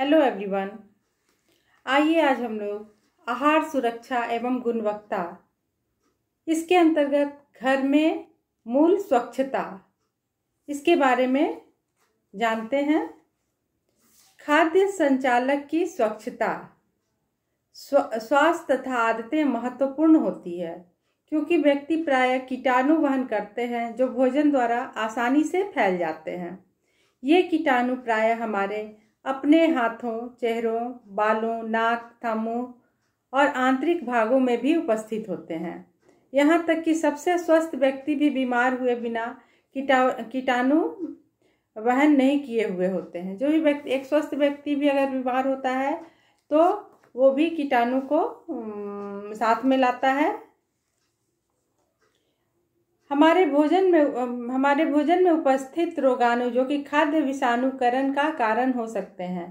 Hello everyone आइए आज हम लोग आहार सुरक्षा एवं गुणवत्ता इसके अंतर्गत घर में मूल स्वच्छता इसके बारे में जानते हैं खाद्य संचालक की स्वच्छता स्वास्थ्य तथा आदतें महत्वपूर्ण होती है क्योंकि व्यक्ति प्राय कीटाणु वहन करते हैं जो भोजन द्वारा आसानी से फैल जाते हैं ये कीटाणु प्राय हमारे अपने हाथों चेहरों बालों नाक थामों और आंतरिक भागों में भी उपस्थित होते हैं यहाँ तक कि सबसे स्वस्थ व्यक्ति भी बीमार हुए बिना कीटा कीटाणु वहन नहीं किए हुए होते हैं जो भी व्यक्ति एक स्वस्थ व्यक्ति भी अगर बीमार होता है तो वो भी कीटाणु को साथ में लाता है हमारे भोजन में हमारे भोजन में उपस्थित रोगाणु जो कि खाद्य विषाणुकरण का कारण हो सकते हैं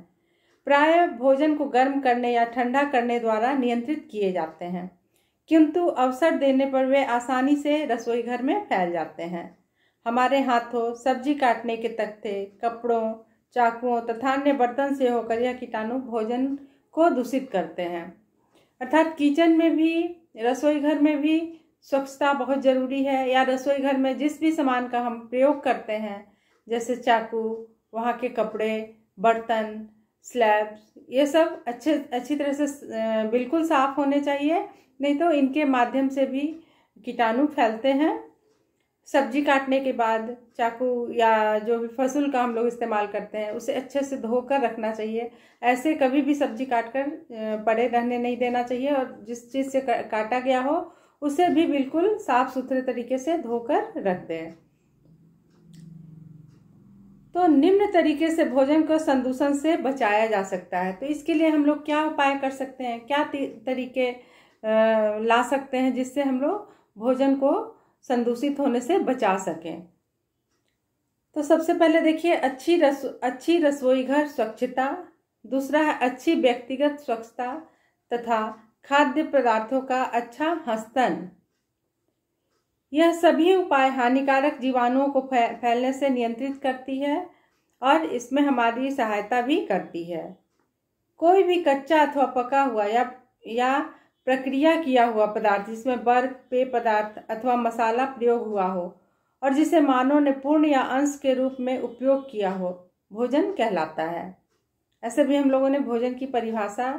प्राय भोजन को गर्म करने या ठंडा करने द्वारा नियंत्रित किए जाते हैं किंतु अवसर देने पर वे आसानी से रसोई घर में फैल जाते हैं हमारे हाथों सब्जी काटने के तख्ते कपड़ों चाकुओं तथा अन्य बर्तन से होकर यह कीटाणु भोजन को दूषित करते हैं अर्थात किचन में भी रसोई घर में भी स्वच्छता बहुत ज़रूरी है या रसोई घर में जिस भी सामान का हम प्रयोग करते हैं जैसे चाकू वहाँ के कपड़े बर्तन स्लैब्स ये सब अच्छे अच्छी तरह से बिल्कुल साफ़ होने चाहिए नहीं तो इनके माध्यम से भी कीटाणु फैलते हैं सब्जी काटने के बाद चाकू या जो भी फसल का हम लोग इस्तेमाल करते हैं उसे अच्छे से धोकर रखना चाहिए ऐसे कभी भी सब्जी काट कर पड़े रहने नहीं देना चाहिए और जिस चीज़ से काटा गया हो उसे भी बिल्कुल साफ सुथरे तरीके से धोकर रख दें तो निम्न तरीके से भोजन को संदूषण से बचाया जा सकता है तो इसके लिए हम लोग क्या उपाय कर सकते हैं क्या तरीके ला सकते हैं जिससे हम लोग भोजन को संदूषित होने से बचा सकें तो सबसे पहले देखिए अच्छी रस अच्छी रसोई घर स्वच्छता दूसरा है अच्छी व्यक्तिगत स्वच्छता तथा खाद्य पदार्थों का अच्छा हस्तन यह सभी उपाय हानिकारक जीवाणुओं को फैलने से नियंत्रित करती है और इसमें हमारी सहायता भी करती है कोई भी कच्चा अथवा पका हुआ या या प्रक्रिया किया हुआ पदार्थ जिसमें बर्फ पेय पदार्थ अथवा मसाला प्रयोग हुआ हो और जिसे मानव ने पूर्ण या अंश के रूप में उपयोग किया हो भोजन कहलाता है ऐसे भी हम लोगों ने भोजन की परिभाषा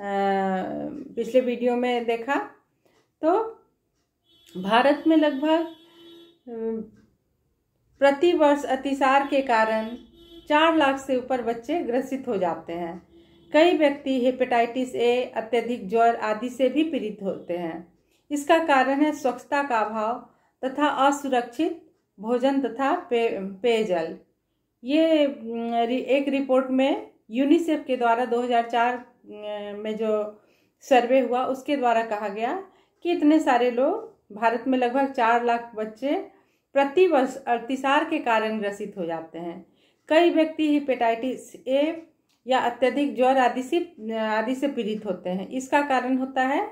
पिछले वीडियो में देखा तो भारत में लगभग प्रतिवर्ष अतिसार के कारण चार लाख से ऊपर बच्चे ग्रसित हो जाते हैं कई व्यक्ति हेपेटाइटिस ए अत्यधिक ज्वर आदि से भी पीड़ित होते हैं इसका कारण है स्वच्छता का अभाव तथा असुरक्षित भोजन तथा पे पेयजल ये एक रिपोर्ट में यूनिसेफ के द्वारा 2004 में जो सर्वे हुआ उसके द्वारा कहा गया कि इतने सारे लोग भारत में लगभग चार लाख बच्चे प्रतिवर्ष अतिसार के कारण ग्रसित हो जाते हैं कई व्यक्ति हिपेटाइटिस ए या अत्यधिक ज्वर आदि से आदि से पीड़ित होते हैं इसका कारण होता है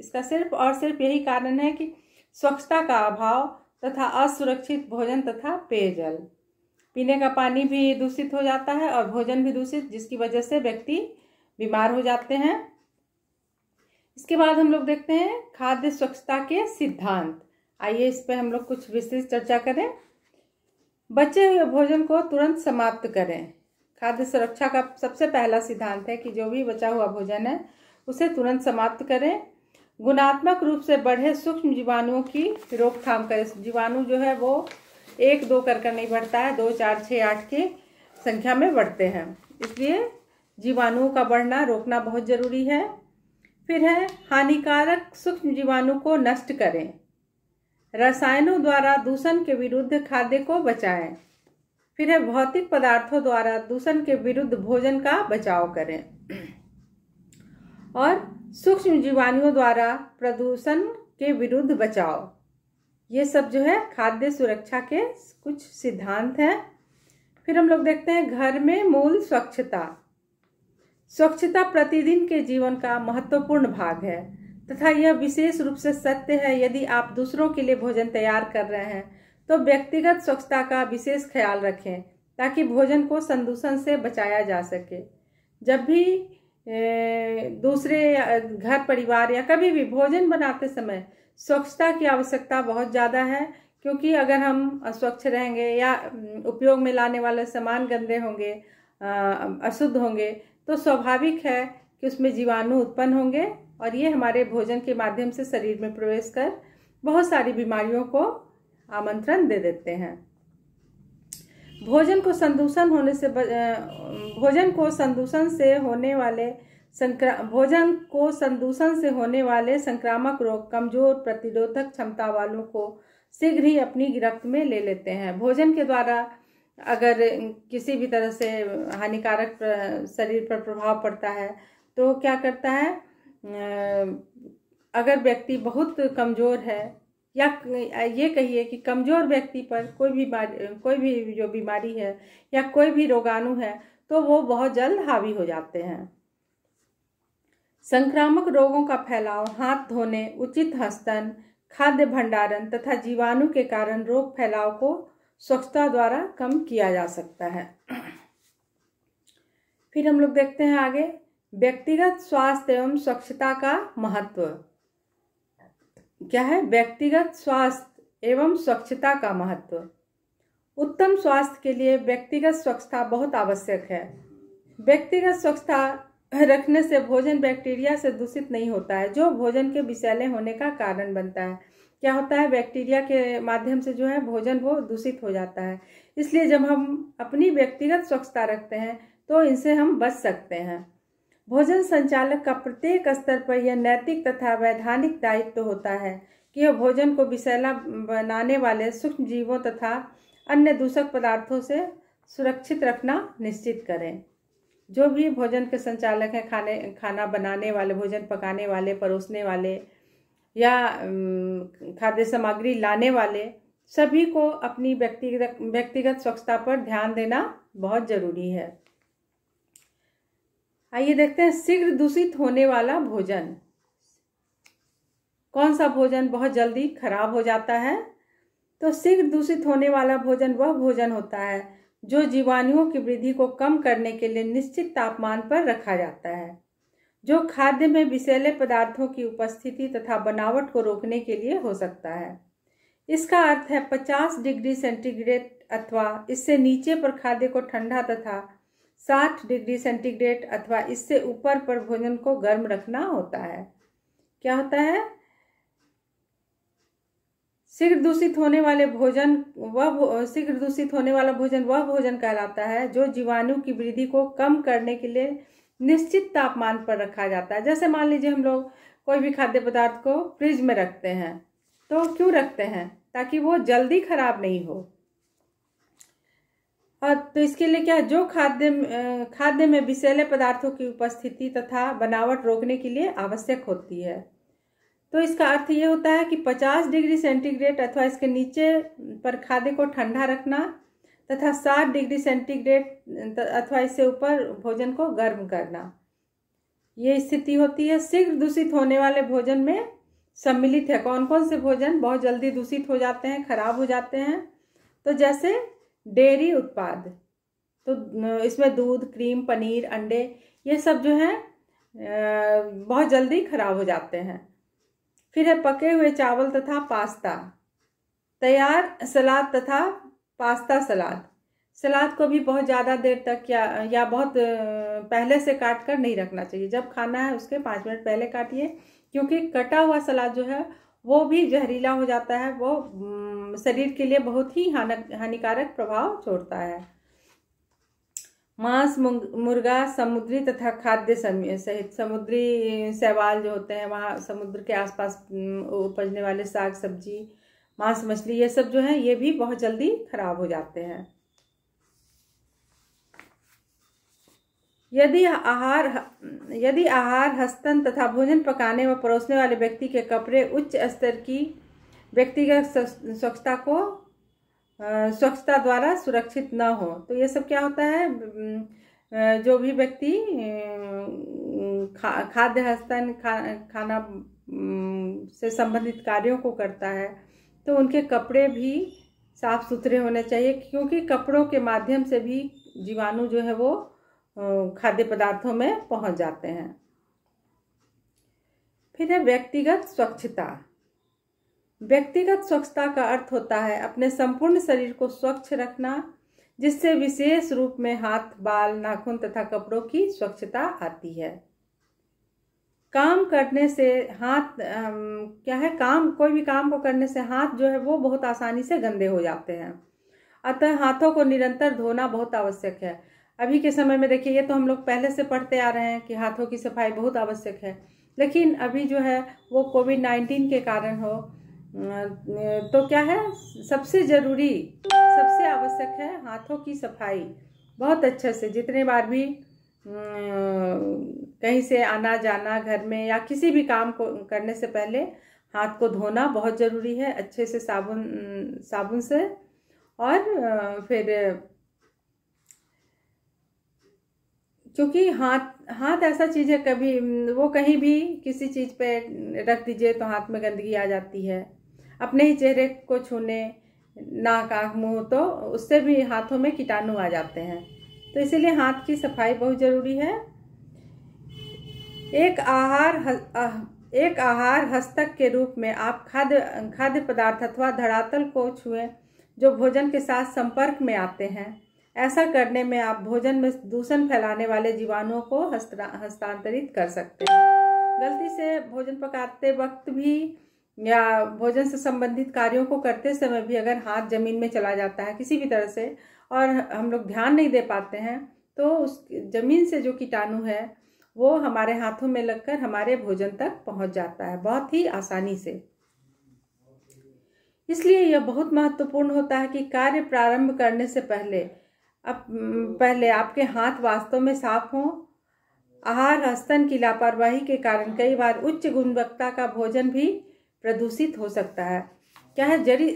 इसका सिर्फ और सिर्फ यही कारण है कि स्वच्छता का अभाव तथा असुरक्षित भोजन तथा पेयजल पीने का पानी भी दूषित हो जाता है और भोजन भी दूषित जिसकी वजह से व्यक्ति बीमार हो जाते हैं इसके बाद हम लोग देखते हैं खाद्य स्वच्छता के सिद्धांत आइए इस पर हम लोग कुछ विशेष चर्चा करें बचे हुए भोजन को तुरंत समाप्त करें खाद्य सुरक्षा का सबसे पहला सिद्धांत है कि जो भी बचा हुआ भोजन है उसे तुरंत समाप्त करें गुणात्मक रूप से बढ़े सूक्ष्म जीवाणुओं की रोकथाम करें जीवाणु जो है वो एक दो कर कर नहीं बढ़ता है दो चार छः आठ के संख्या में बढ़ते हैं इसलिए जीवाणुओं का बढ़ना रोकना बहुत ज़रूरी है फिर है हानिकारक सूक्ष्म जीवाणु को नष्ट करें रसायनों द्वारा दूषण के विरुद्ध खाद्य को बचाएं फिर है भौतिक पदार्थों द्वारा दूषण के विरुद्ध भोजन का बचाव करें और सूक्ष्म जीवाणुओं द्वारा प्रदूषण के विरुद्ध बचाव ये सब जो है खाद्य सुरक्षा के कुछ सिद्धांत हैं फिर हम लोग देखते हैं घर में मूल स्वच्छता स्वच्छता प्रतिदिन के जीवन का महत्वपूर्ण भाग है तथा यह विशेष रूप से सत्य है यदि आप दूसरों के लिए भोजन तैयार कर रहे हैं तो व्यक्तिगत स्वच्छता का विशेष ख्याल रखें ताकि भोजन को संदूषण से बचाया जा सके जब भी दूसरे घर परिवार या कभी भी भोजन बनाते समय स्वच्छता की आवश्यकता बहुत ज़्यादा है क्योंकि अगर हम अस्वच्छ रहेंगे या उपयोग में लाने वाले सामान गंदे होंगे अशुद्ध होंगे तो स्वाभाविक है कि उसमें जीवाणु उत्पन्न होंगे और ये हमारे भोजन के माध्यम से शरीर में प्रवेश कर बहुत सारी बीमारियों को आमंत्रण दे देते हैं भोजन को संदूषण होने से भोजन को संदूषण से होने वाले संक्रा भोजन को संदूषण से होने वाले संक्रामक रोग कमजोर प्रतिरोधक क्षमता वालों को शीघ्र ही अपनी गिरफ्त में ले लेते हैं भोजन के द्वारा अगर किसी भी तरह से हानिकारक शरीर पर प्रभाव पड़ता है तो क्या करता है अगर व्यक्ति बहुत कमज़ोर है या ये कहिए कि कमज़ोर व्यक्ति पर कोई भी कोई भी जो बीमारी है या कोई भी रोगाणु है तो वो बहुत जल्द हावी हो जाते हैं संक्रामक रोगों का फैलाव हाथ धोने उचित हस्तन खाद्य भंडारण तथा जीवाणु के कारण रोग फैलाव को स्वच्छता द्वारा कम किया जा सकता है फिर हम लोग देखते हैं आगे व्यक्तिगत स्वास्थ्य एवं स्वच्छता का महत्व क्या है व्यक्तिगत स्वास्थ्य एवं स्वच्छता का महत्व उत्तम स्वास्थ्य के लिए व्यक्तिगत स्वच्छता बहुत आवश्यक है व्यक्तिगत स्वच्छता रखने से भोजन बैक्टीरिया से दूषित नहीं होता है जो भोजन के विषैले होने का कारण बनता है क्या होता है बैक्टीरिया के माध्यम से जो है भोजन वो दूषित हो जाता है इसलिए जब हम अपनी व्यक्तिगत स्वच्छता रखते हैं तो इनसे हम बच सकते हैं भोजन संचालक का प्रत्येक स्तर पर यह नैतिक तथा वैधानिक दायित्व तो होता है कि वह भोजन को विषैला बनाने वाले सूक्ष्म जीवों तथा अन्य दूषक पदार्थों से सुरक्षित रखना निश्चित करें जो भी भोजन के संचालक हैं खाने खाना बनाने वाले भोजन पकाने वाले परोसने वाले या खाद्य सामग्री लाने वाले सभी को अपनी व्यक्तिगत व्यक्तिगत स्वच्छता पर ध्यान देना बहुत जरूरी है आइए देखते हैं शीघ्र दूषित होने वाला भोजन कौन सा भोजन बहुत जल्दी खराब हो जाता है तो शीघ्र दूषित होने वाला भोजन वह भोजन होता है जो जीवाणुओं की वृद्धि को कम करने के लिए निश्चित तापमान पर रखा जाता है जो खाद्य में विषैले पदार्थों की उपस्थिति तथा बनावट को रोकने के लिए हो सकता है इसका अर्थ है 50 डिग्री सेंटीग्रेड अथवा इससे नीचे पर खाद्य को ठंडा तथा 60 डिग्री सेंटीग्रेड अथवा इससे ऊपर पर भोजन को गर्म रखना होता है क्या होता है शीघ्र दूषित होने वाले भोजन वह शीघ्र दूषित होने वाला भोजन वह भोजन कहलाता है जो जीवाणु की वृद्धि को कम करने के लिए निश्चित तापमान पर रखा जाता है जैसे मान लीजिए हम लोग कोई भी खाद्य पदार्थ को फ्रिज में रखते हैं तो क्यों रखते हैं ताकि वो जल्दी खराब नहीं हो और तो इसके लिए क्या जो खाद्य खाद्य में विषैले पदार्थों की उपस्थिति तथा बनावट रोकने के लिए आवश्यक होती है तो इसका अर्थ ये होता है कि 50 डिग्री सेंटीग्रेड अथवा इसके नीचे पर खाद्य को ठंडा रखना तथा 60 डिग्री सेंटीग्रेड अथवा इससे ऊपर भोजन को गर्म करना ये स्थिति होती है शीघ्र दूषित होने वाले भोजन में सम्मिलित है कौन कौन से भोजन बहुत जल्दी दूषित हो जाते हैं खराब हो जाते हैं तो जैसे डेयरी उत्पाद तो इसमें दूध क्रीम पनीर अंडे ये सब जो है बहुत जल्दी खराब हो जाते हैं फिर है पके हुए चावल तथा पास्ता तैयार सलाद तथा पास्ता सलाद सलाद को भी बहुत ज़्यादा देर तक या या बहुत पहले से काट कर नहीं रखना चाहिए जब खाना है उसके पाँच मिनट पहले काटिए क्योंकि कटा हुआ सलाद जो है वो भी जहरीला हो जाता है वो शरीर के लिए बहुत ही हानिकारक प्रभाव छोड़ता है मांस मुर्गा समुद्री तथा खाद्य सहित समुद्री शैवाल जो होते हैं वहाँ समुद्र के आसपास उपजने वाले साग सब्जी मांस मछली ये सब जो है ये भी बहुत जल्दी खराब हो जाते हैं यदि आहार यदि आहार हस्तन तथा भोजन पकाने व परोसने वाले व्यक्ति के कपड़े उच्च स्तर की व्यक्तिगत स्वच्छता को स्वच्छता द्वारा सुरक्षित न हो तो ये सब क्या होता है जो भी व्यक्ति खा खाद्य हस्तन खा खाना से संबंधित कार्यों को करता है तो उनके कपड़े भी साफ़ सुथरे होने चाहिए क्योंकि कपड़ों के माध्यम से भी जीवाणु जो है वो खाद्य पदार्थों में पहुंच जाते हैं फिर है व्यक्तिगत स्वच्छता व्यक्तिगत स्वच्छता का अर्थ होता है अपने संपूर्ण शरीर को स्वच्छ रखना जिससे विशेष रूप में हाथ बाल नाखून तथा कपड़ों की स्वच्छता आती है काम करने से हाथ आम, क्या है काम कोई भी काम को करने से हाथ जो है वो बहुत आसानी से गंदे हो जाते हैं अतः हाथों को निरंतर धोना बहुत आवश्यक है अभी के समय में देखिए ये तो हम लोग पहले से पढ़ते आ रहे हैं कि हाथों की सफाई बहुत आवश्यक है लेकिन अभी जो है वो कोविड नाइन्टीन के कारण हो तो क्या है सबसे ज़रूरी सबसे आवश्यक है हाथों की सफाई बहुत अच्छे से जितने बार भी कहीं से आना जाना घर में या किसी भी काम को करने से पहले हाथ को धोना बहुत ज़रूरी है अच्छे से साबुन साबुन से और फिर क्योंकि हाथ हाथ ऐसा चीज़ है कभी वो कहीं भी किसी चीज़ पे रख दीजिए तो हाथ में गंदगी आ जाती है अपने ही चेहरे को छूने नाक आँख मुँह तो उससे भी हाथों में कीटाणु आ जाते हैं तो इसीलिए हाथ की सफाई बहुत ज़रूरी है एक आहार एक आहार हस्तक के रूप में आप खाद्य खाद्य पदार्थ अथवा धरातल को छुएं जो भोजन के साथ संपर्क में आते हैं ऐसा करने में आप भोजन में दूषण फैलाने वाले जीवाणुओं को हस्तांतरित कर सकते हैं गलती से भोजन पकाते वक्त भी या भोजन से संबंधित कार्यों को करते समय भी अगर हाथ जमीन में चला जाता है किसी भी तरह से और हम लोग ध्यान नहीं दे पाते हैं तो उस जमीन से जो कीटाणु है वो हमारे हाथों में लगकर हमारे भोजन तक पहुंच जाता है बहुत ही आसानी से इसलिए यह बहुत महत्वपूर्ण होता है कि कार्य प्रारंभ करने से पहले अब पहले आपके हाथ वास्तव में साफ हों आहार हस्तन की लापरवाही के कारण कई बार उच्च गुणवत्ता का भोजन भी प्रदूषित हो सकता है क्या है जरी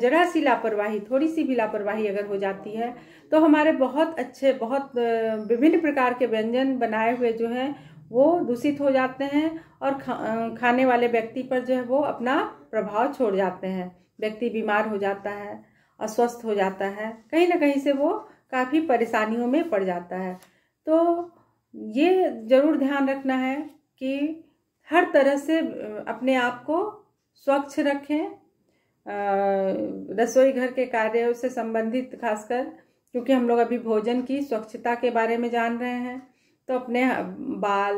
जरा सी लापरवाही थोड़ी सी भी लापरवाही अगर हो जाती है तो हमारे बहुत अच्छे बहुत विभिन्न प्रकार के व्यंजन बनाए हुए जो हैं वो दूषित हो जाते हैं और खा, खाने वाले व्यक्ति पर जो है वो अपना प्रभाव छोड़ जाते हैं व्यक्ति बीमार हो जाता है अस्वस्थ हो जाता है कहीं ना कहीं से वो काफ़ी परेशानियों में पड़ जाता है तो ये ज़रूर ध्यान रखना है कि हर तरह से अपने आप को स्वच्छ रखें रसोई घर के कार्यों से संबंधित खासकर क्योंकि हम लोग अभी भोजन की स्वच्छता के बारे में जान रहे हैं तो अपने बाल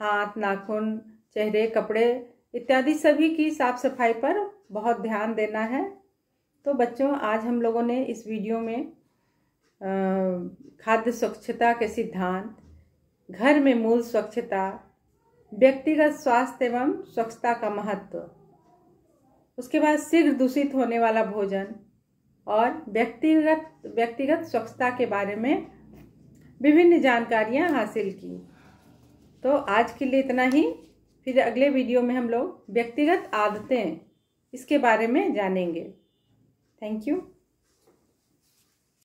हाथ नाखून चेहरे कपड़े इत्यादि सभी की साफ सफाई पर बहुत ध्यान देना है तो बच्चों आज हम लोगों ने इस वीडियो में खाद्य स्वच्छता के सिद्धांत घर में मूल स्वच्छता व्यक्तिगत स्वास्थ्य एवं स्वच्छता का महत्व उसके बाद शीघ्र दूषित होने वाला भोजन और व्यक्तिगत व्यक्तिगत स्वच्छता के बारे में विभिन्न जानकारियां हासिल की तो आज के लिए इतना ही फिर अगले वीडियो में हम लोग व्यक्तिगत आदतें इसके बारे में जानेंगे Thank you.